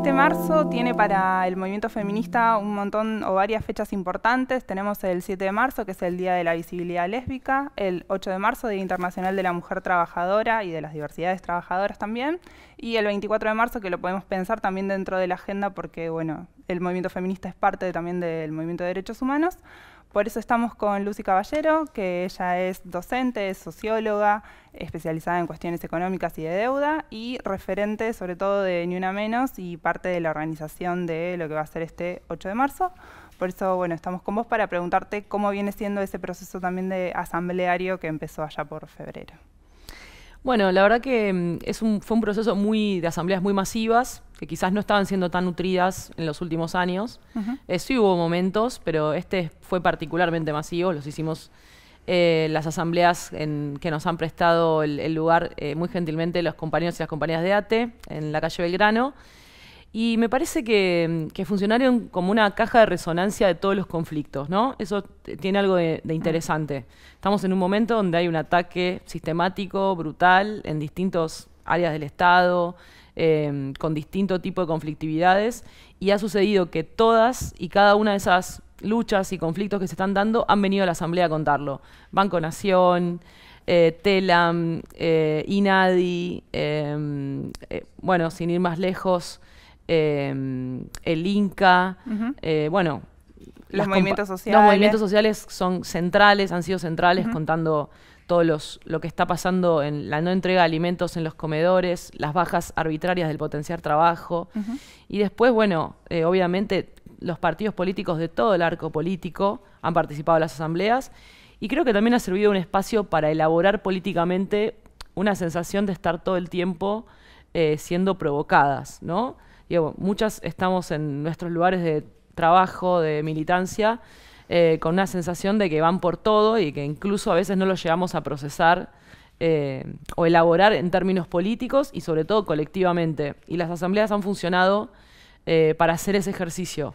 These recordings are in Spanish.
Este marzo tiene para el movimiento feminista un montón o varias fechas importantes. Tenemos el 7 de marzo, que es el Día de la Visibilidad Lésbica, el 8 de marzo, Día Internacional de la Mujer Trabajadora y de las Diversidades Trabajadoras también, y el 24 de marzo, que lo podemos pensar también dentro de la agenda porque, bueno, el movimiento feminista es parte también del movimiento de derechos humanos. Por eso estamos con Lucy Caballero, que ella es docente, socióloga, especializada en cuestiones económicas y de deuda, y referente sobre todo de Ni Una Menos y parte de la organización de lo que va a ser este 8 de marzo. Por eso, bueno, estamos con vos para preguntarte cómo viene siendo ese proceso también de asambleario que empezó allá por febrero. Bueno, la verdad que mm, es un, fue un proceso muy de asambleas muy masivas, que quizás no estaban siendo tan nutridas en los últimos años. Eh, sí hubo momentos, pero este fue particularmente masivo. Los hicimos eh, las asambleas en, que nos han prestado el, lugar eh, muy gentilmente los compañeros y las compañeras de ATE en la calle Belgrano. Y me parece que, funcionaron como una caja de resonancia de todos los conflictos, ¿no? Eso tiene algo de, interesante. Estamos en un momento donde hay un ataque sistemático, brutal, en distintos áreas del Estado, em, con distinto tipo de conflictividades, y ha sucedido que todas y cada una de esas luchas y conflictos que se están dando han venido a la Asamblea a contarlo. Banco Nación, eh, Telam, eh, Inadi, em, eh, bueno, sin ir más lejos, eh, el Inca, eh, bueno. Los movimientos sociales. son centrales, han sido centrales contando todo los, lo que está pasando en la no entrega de alimentos en los comedores, las bajas arbitrarias del potenciar trabajo. Y después, bueno, eh, obviamente los partidos políticos de todo el arco político han participado en las asambleas y creo que también ha servido un espacio para elaborar políticamente una sensación de estar todo el tiempo siendo provocadas, ¿no? muchas estamos en nuestros lugares de trabajo, de militancia, eh, con una sensación de que van por todo y que incluso a veces no lo llevamos a procesar eh, o elaborar en términos políticos y sobre todo colectivamente. Y las asambleas han funcionado eh, para hacer ese ejercicio,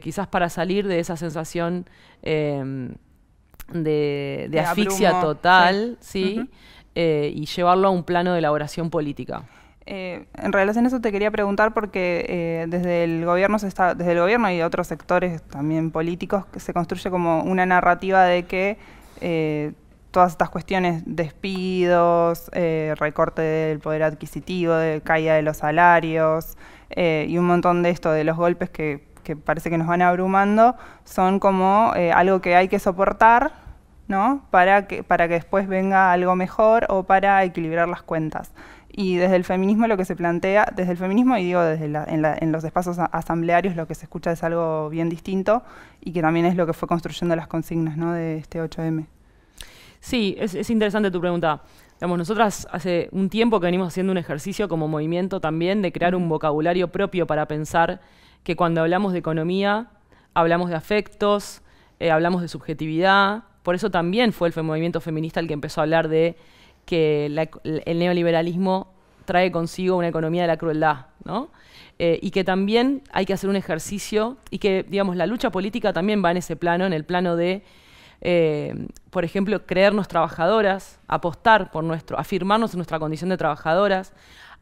quizás para salir de esa sensación de, asfixia total, ¿sí? y llevarlo a un plano de elaboración política. Eh, en relación a eso te quería preguntar porque eh, desde el gobierno desde el gobierno y otros sectores también políticos que se construye como una narrativa de que eh, todas estas cuestiones, despidos, recorte del poder adquisitivo, de caída de los salarios y un montón de esto, de los golpes que, que parece que nos van abrumando, son como algo que hay que soportar ¿no? para, que, para que después venga algo mejor o para equilibrar las cuentas. Y desde el feminismo lo que se plantea, desde el feminismo y digo desde en, los espacios asamblearios lo que se escucha es algo bien distinto y que también es lo que fue construyendo las consignas ¿no? de este 8M. Sí, es, interesante tu pregunta. nosotras hace un tiempo que venimos haciendo un ejercicio como movimiento también de crear un vocabulario propio para pensar que cuando hablamos de economía, hablamos de afectos, eh, hablamos de subjetividad. Por eso también fue el movimiento feminista el que empezó a hablar de que el neoliberalismo trae consigo una economía de la crueldad, ¿no? Eh, y que también hay que hacer un ejercicio y que, digamos, la lucha política también va en ese plano, en el plano de, eh, por ejemplo, creernos trabajadoras, apostar por nuestro, afirmarnos en nuestra condición de trabajadoras,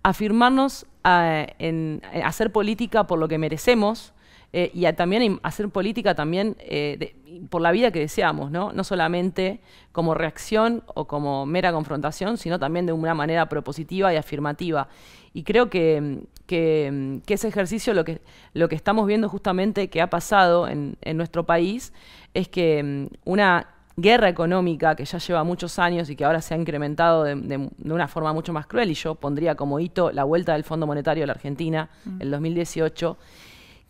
afirmarnos eh, en hacer política por lo que merecemos, eh, y también hacer política también eh, por la vida que deseamos, ¿no? solamente como reacción o como mera confrontación, sino también de una manera propositiva y afirmativa. Y creo que, mm, mm, ese ejercicio, lo que, lo que estamos viendo justamente que ha pasado en, nuestro país, es que mm, una guerra económica que ya lleva muchos años y que ahora se ha incrementado de, una forma mucho más cruel, y yo pondría como hito la vuelta del Fondo Monetario a la Argentina en 2018,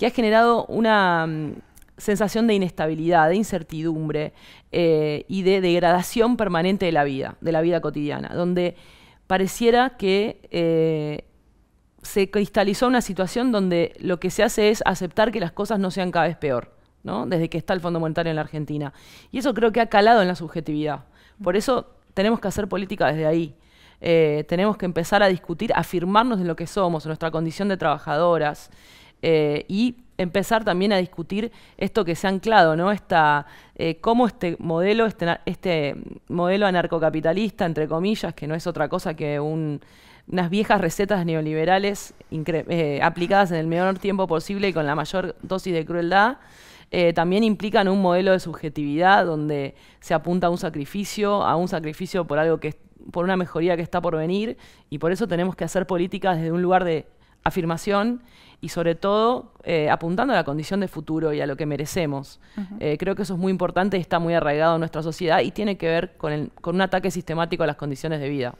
que ha generado una mm, sensación de inestabilidad, de incertidumbre eh, y de degradación permanente de la vida, de la vida cotidiana, donde pareciera que eh, se cristalizó una situación donde lo que se hace es aceptar que las cosas no sean cada vez peor, ¿no? desde que está el Fondo Monetario en la Argentina. Y eso creo que ha calado en la subjetividad. Por eso tenemos que hacer política desde ahí. Eh, tenemos que empezar a discutir, afirmarnos en lo que somos, en nuestra condición de trabajadoras, eh, y empezar también a discutir esto que se ha anclado, ¿no? Esta, eh, cómo este modelo, este, este modelo anarcocapitalista, entre comillas, que no es otra cosa que unas viejas recetas neoliberales eh, aplicadas en el menor tiempo posible y con la mayor dosis de crueldad, también implican un modelo de subjetividad donde se apunta a un sacrificio, a un sacrificio por algo que por una mejoría que está por venir y por eso tenemos que hacer políticas desde un lugar de afirmación y sobre todo eh, apuntando a la condición de futuro y a lo que merecemos. Eh, creo que eso es muy importante y está muy arraigado en nuestra sociedad y tiene que ver con, un ataque sistemático a las condiciones de vida.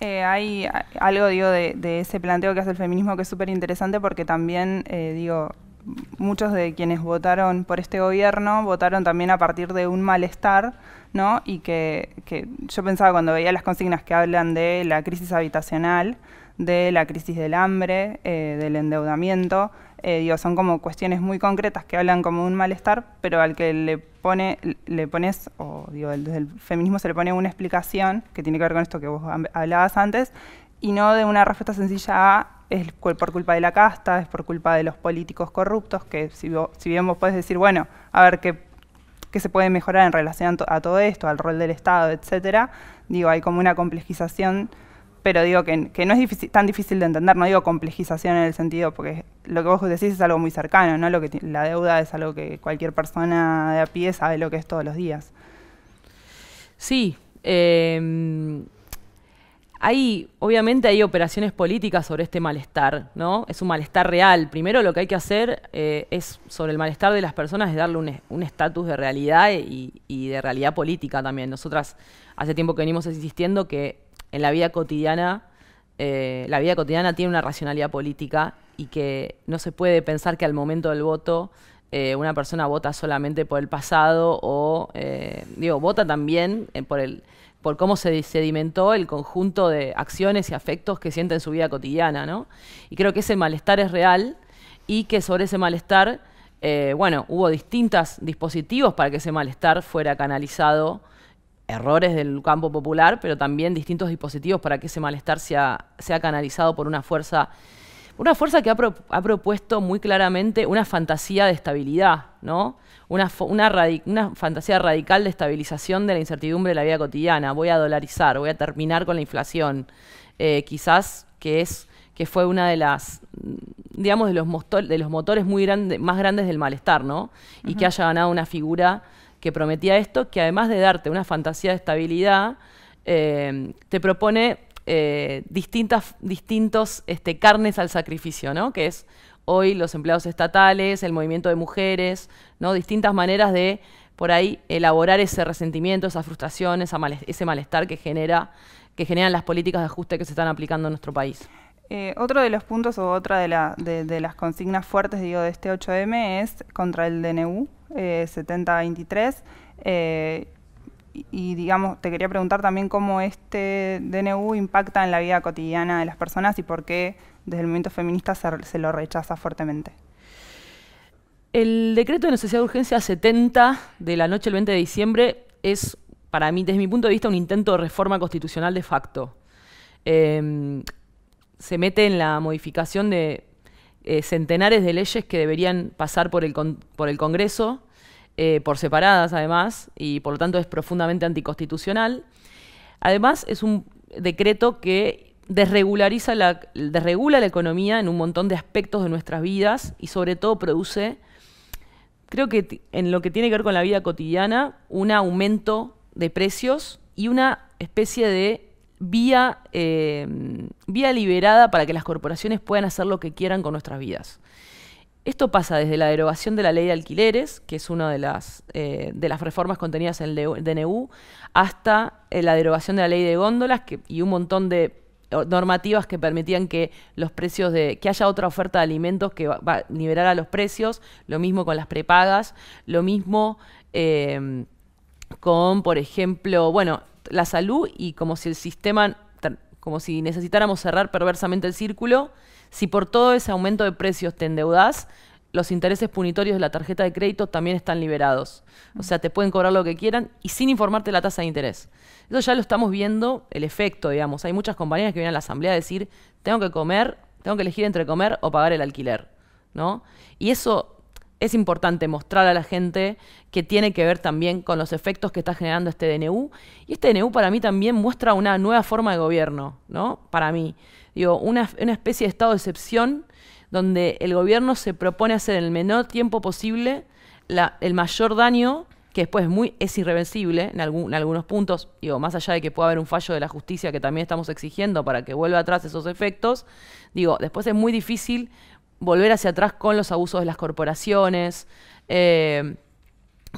Eh, hay algo, digo, de, ese planteo que hace el feminismo que es súper interesante porque también, digo, muchos de quienes votaron por este gobierno votaron también a partir de un malestar, ¿no? Y que yo pensaba cuando veía las consignas que hablan de la crisis habitacional, de la crisis del hambre, eh, del endeudamiento. Eh, digo, son como cuestiones muy concretas que hablan como un malestar, pero al que le, pone, le pones, o digo, desde el feminismo se le pone una explicación que tiene que ver con esto que vos hablabas antes, y no de una respuesta sencilla a es por culpa de la casta, es por culpa de los políticos corruptos, que si, bien vos podés decir, bueno, a ver qué, se puede mejorar en relación a, todo esto, al rol del Estado, etcétera, digo, hay como una complejización pero digo que, no es tan difícil de entender, no digo complejización en el sentido, porque lo que vos decís es algo muy cercano, ¿no? Lo que la deuda es algo que cualquier persona de a pie sabe lo que es todos los días. Sí. Em, hay, obviamente hay operaciones políticas sobre este malestar, ¿no? Es un malestar real. Primero lo que hay que hacer eh, es, sobre el malestar de las personas, es darle un estatus de realidad y, y, de realidad política también. Nosotras hace tiempo que venimos insistiendo que en la vida cotidiana, eh, la vida cotidiana tiene una racionalidad política y que no se puede pensar que al momento del voto eh, una persona vota solamente por el pasado o, eh, digo, vota también por, el, por cómo se sedimentó el conjunto de acciones y afectos que siente en su vida cotidiana, ¿no? Y creo que ese malestar es real y que sobre ese malestar, bueno, hubo distintos dispositivos para que ese malestar fuera canalizado errores del campo popular, pero también distintos dispositivos para que ese malestar sea, sea canalizado por una fuerza, una fuerza que ha, propuesto muy claramente una fantasía de estabilidad, ¿no? Una, una, fantasía radical de estabilización de la incertidumbre de la vida cotidiana. Voy a dolarizar, voy a terminar con la inflación. Eh, quizás que es que fue una de las digamos de los, de los motores muy grande, más grandes del malestar, ¿no? Y que haya ganado una figura que prometía esto, que además de darte una fantasía de estabilidad, eh, te propone eh, distintas, distintos este, carnes al sacrificio, ¿no? Que es hoy los empleados estatales, el movimiento de mujeres, ¿no? Distintas maneras de por ahí elaborar ese resentimiento, esa frustración, ese malestar que genera que generan las políticas de ajuste que se están aplicando en nuestro país. Eh, otro de los puntos o otra de, las consignas fuertes digo, de este 8M es contra el DNU 7023. Eh, eh, y, digamos, te quería preguntar también cómo este DNU impacta en la vida cotidiana de las personas y por qué desde el movimiento feminista se, lo rechaza fuertemente. El decreto de necesidad de urgencia 70 de la noche del 20 de diciembre es, para mí, desde mi punto de vista, un intento de reforma constitucional de facto se mete en la modificación de eh, centenares de leyes que deberían pasar por el, por el Congreso, eh, por separadas además, y por lo tanto es profundamente anticonstitucional. Además es un decreto que desregulariza la, desregula la economía en un montón de aspectos de nuestras vidas y sobre todo produce, creo que en lo que tiene que ver con la vida cotidiana, un aumento de precios y una especie de vía, eh, vía liberada para que las corporaciones puedan hacer lo que quieran con nuestras vidas. Esto pasa desde la derogación de la ley de alquileres, que es una de las, eh, de las reformas contenidas en el DNU, e hasta eh, la derogación de la ley de góndolas y un montón de normativas que permitían que los precios de que haya otra oferta de alimentos que va, liberara los precios, lo mismo con las prepagas, lo mismo con, por ejemplo, bueno, la salud y como si el sistema, como si necesitáramos cerrar perversamente el círculo, si por todo ese aumento de precios te endeudas los intereses punitorios de la tarjeta de crédito también están liberados. O sea, te pueden cobrar lo que quieran y sin informarte la tasa de interés. Eso ya lo estamos viendo, el efecto, digamos. Hay muchas compañías que vienen a la asamblea a decir, tengo que comer, tengo que elegir entre comer o pagar el alquiler, ¿no? Y eso es importante mostrar a la gente que tiene que ver también con los efectos que está generando este DNU. Y este DNU para mí también muestra una nueva forma de gobierno, ¿no? Para mí. Digo, una, especie de estado de excepción donde el gobierno se propone hacer en el menor tiempo posible el mayor daño, que después es, muy, es irreversible en, algún, en algunos puntos, digo, más allá de que pueda haber un fallo de la justicia que también estamos exigiendo para que vuelva atrás esos efectos, digo, después es muy difícil volver hacia atrás con los abusos de las corporaciones, eh,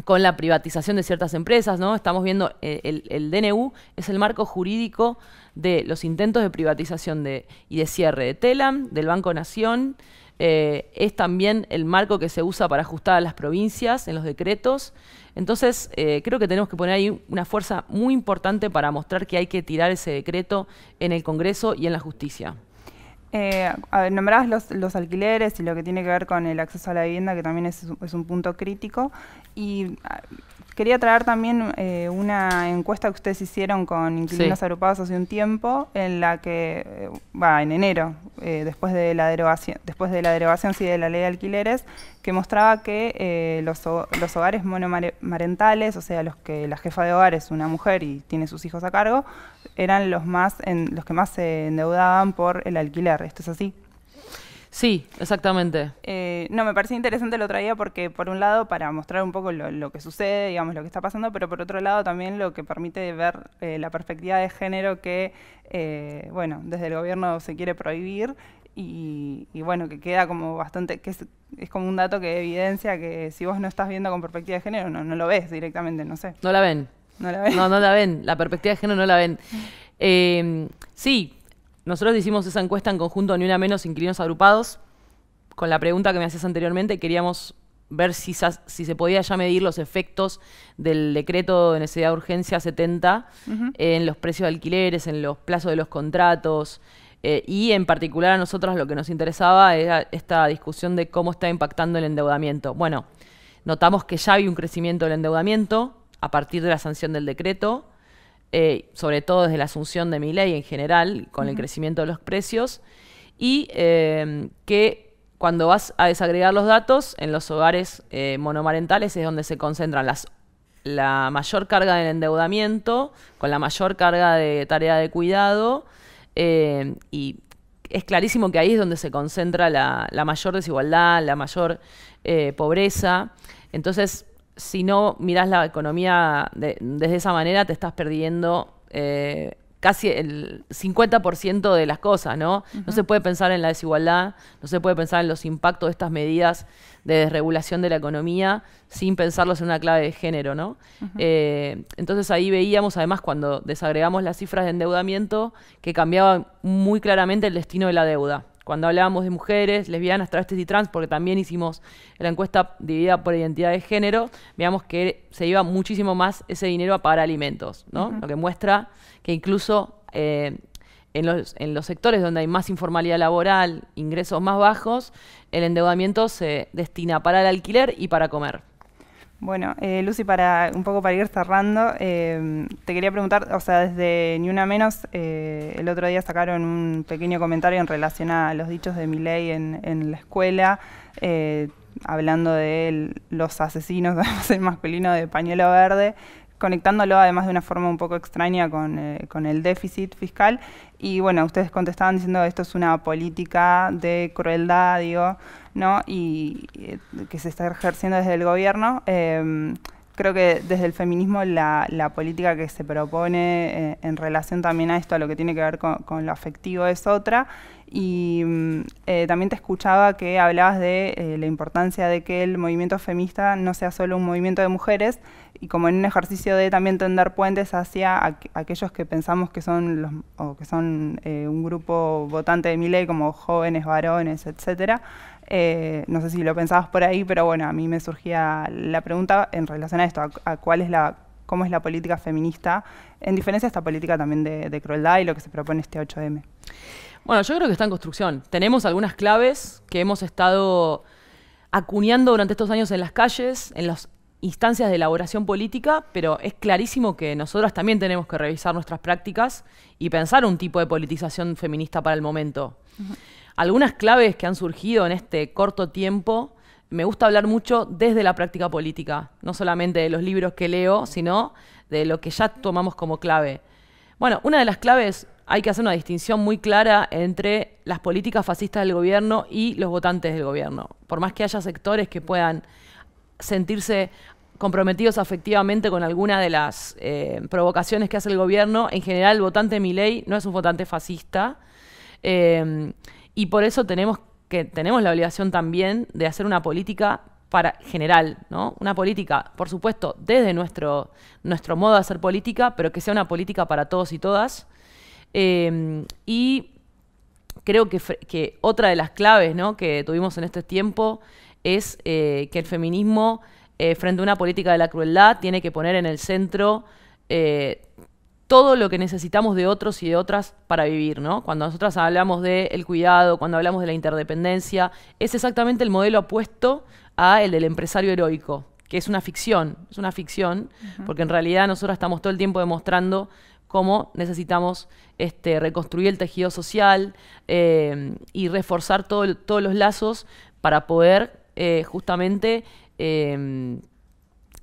con la privatización de ciertas empresas, ¿no? Estamos viendo, eh, el, DNU es el marco jurídico de los intentos de privatización y de cierre de TELAM, del Banco Nación, eh, es también el marco que se usa para ajustar a las provincias en los decretos. Entonces, creo que tenemos que poner ahí una fuerza muy importante para mostrar que hay que tirar ese decreto en el Congreso y en la justicia. Eh, a los, los, alquileres y lo que tiene que ver con el acceso a la vivienda, que también es, es un punto crítico. Y Quería traer también eh, una encuesta que ustedes hicieron con inquilinos agrupados hace un tiempo, en la que, eh, va, en enero, eh, después, de la derogación, después de la derogación, sí, de la ley de alquileres, que mostraba que los, los, hogares monomarentales, o sea, los que la jefa de hogar es una mujer y tiene sus hijos a cargo, eran los, más en, los que más se endeudaban por el alquiler. ¿Esto es así? Sí, exactamente. Eh, no, me parece interesante lo traía porque, por un lado, para mostrar un poco lo, que sucede, digamos, lo que está pasando, pero por otro lado también lo que permite ver eh, la perspectiva de género que, eh, bueno, desde el gobierno se quiere prohibir y, bueno, que queda como bastante, que es, como un dato que evidencia que si vos no estás viendo con perspectiva de género, no, no lo ves directamente, no sé. No la ven. No la ven. No, no la ven. La perspectiva de género no la ven. Mm. sí, nosotros hicimos esa encuesta en conjunto, ni una menos, inquilinos agrupados. Con la pregunta que me hacías anteriormente, queríamos ver si, se podía ya medir los efectos del decreto de necesidad de urgencia 70 en los precios de alquileres, en los plazos de los contratos. Eh, y en particular a nosotros lo que nos interesaba era esta discusión de cómo está impactando el endeudamiento. Bueno, notamos que ya había un crecimiento del endeudamiento a partir de la sanción del decreto eh, sobre todo desde la asunción de mi ley en general, con el crecimiento de los precios, y em, que cuando vas a desagregar los datos, en los hogares eh, monomarentales es donde se concentran la mayor carga del endeudamiento, con la mayor carga de tarea de cuidado, em, y es clarísimo que ahí es donde se concentra la, la mayor desigualdad, la mayor eh, pobreza. Entonces, si no miras la economía desde esa manera, te estás perdiendo eh, casi el 50% de las cosas, ¿no? No se puede pensar en la desigualdad, no se puede pensar en los impactos de estas medidas de desregulación de la economía sin pensarlos en una clave de género, ¿no? Eh, entonces ahí veíamos, además, cuando desagregamos las cifras de endeudamiento, que cambiaba muy claramente el destino de la deuda cuando hablábamos de mujeres, lesbianas, travestis y trans, porque también hicimos la encuesta dividida por identidad de género, veamos que se iba muchísimo más ese dinero a pagar alimentos, ¿no? Lo que muestra que incluso eh, en los sectores donde hay más informalidad laboral, ingresos más bajos, el endeudamiento se destina para el alquiler y para comer. Bueno, eh, Lucy, para un poco para ir cerrando, eh, te quería preguntar, o sea, desde Ni Una Menos, eh, el otro día sacaron un pequeño comentario en relación a los dichos de Miley en, en la escuela, hablando de los asesinos, el masculino, de pañuelo verde, conectándolo además de una forma un poco extraña eh, con, el déficit fiscal. Y bueno, ustedes contestaban diciendo esto es una política de crueldad, digo, ¿no? Y eh, que se está ejerciendo desde el gobierno. Em, creo que desde el feminismo la, política que se propone eh, en relación también a esto, a lo que tiene que ver con lo afectivo, es otra. Y eh, también te escuchaba que hablabas de eh, la importancia de que el movimiento feminista no sea solo un movimiento de mujeres y como en un ejercicio de también tender puentes hacia aquellos que pensamos que son los, o que son eh, un grupo votante de mi ley como jóvenes, varones, etcétera. no sé si lo pensabas por ahí, pero bueno, a mí me surgía la pregunta en relación a esto, a, cuál es la cómo es la política feminista en diferencia a esta política también de, de crueldad y lo que se propone este 8M. Bueno, yo creo que está en construcción. Tenemos algunas claves que hemos estado acuñando durante estos años en las calles, en las instancias de elaboración política, pero es clarísimo que nosotras también tenemos que revisar nuestras prácticas y pensar un tipo de politización feminista para el momento. Algunas claves que han surgido en este corto tiempo, me gusta hablar mucho desde la práctica política, no solamente de los libros que leo, sino de lo que ya tomamos como clave. Bueno, una de las claves hay que hacer una distinción muy clara entre las políticas fascistas del gobierno y los votantes del gobierno. Por más que haya sectores que puedan sentirse comprometidos afectivamente con alguna de las eh, provocaciones que hace el gobierno, en general el votante mi ley no es un votante fascista eh, y por eso tenemos que tenemos la obligación también de hacer una política para general, ¿no? Una política, por supuesto, desde nuestro, nuestro modo de hacer política, pero que sea una política para todos y todas, Em, y creo que, otra de las claves que tuvimos en este tiempo es eh, que el feminismo, eh, frente a una política de la crueldad, tiene que poner en el centro eh, todo lo que necesitamos de otros y de otras para vivir, ¿no? Cuando nosotras hablamos del cuidado, cuando hablamos de la interdependencia, es exactamente el modelo opuesto a el del empresario heroico, que es una ficción, es una ficción, porque en realidad nosotros estamos todo el tiempo demostrando cómo necesitamos este, reconstruir el tejido social eh, y reforzar todos los lazos para poder eh, justamente eh,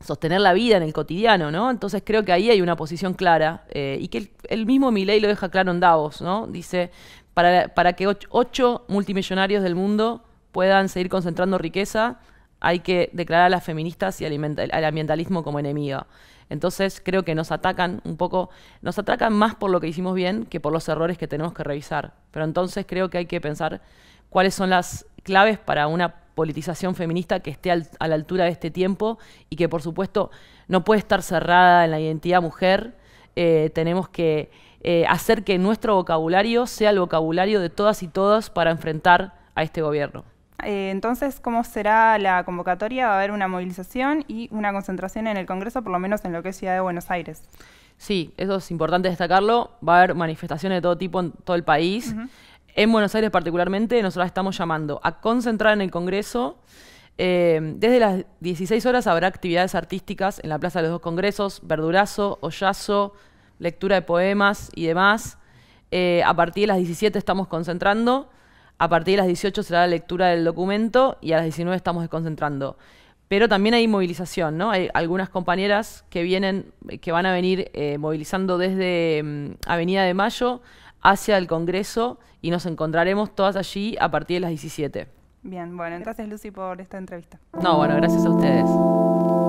sostener la vida en el cotidiano, Entonces creo que ahí hay una posición clara y que el, mismo Milei lo deja claro en Davos, ¿no? Dice, para, que ocho, multimillonarios del mundo puedan seguir concentrando riqueza, hay que declarar a las feministas y al ambientalismo como enemiga. Entonces creo que nos atacan un poco, nos atacan más por lo que hicimos bien que por los errores que tenemos que revisar. Pero entonces creo que hay que pensar cuáles son las claves para una politización feminista que esté a la altura de este tiempo y que por supuesto no puede estar cerrada en la identidad mujer. Eh, tenemos que eh, hacer que nuestro vocabulario sea el vocabulario de todas y todos para enfrentar a este gobierno. Eh, entonces, ¿cómo será la convocatoria? Va a haber una movilización y una concentración en el Congreso, por lo menos en lo que es Ciudad de Buenos Aires. Sí, eso es importante destacarlo. Va a haber manifestaciones de todo tipo en todo el país. En Buenos Aires particularmente, nosotros estamos llamando a concentrar en el Congreso. Eh, desde las 16 horas habrá actividades artísticas en la Plaza de los Dos Congresos, verdurazo, hoyazo, lectura de poemas y demás. Eh, a partir de las 17 estamos concentrando. A partir de las 18 será la lectura del documento y a las 19 estamos desconcentrando. Pero también hay movilización, ¿no? Hay algunas compañeras que vienen, que van a venir eh, movilizando desde mm, Avenida de Mayo hacia el Congreso y nos encontraremos todas allí a partir de las 17. Bien, bueno, entonces Lucy por esta entrevista. No, bueno, gracias a ustedes.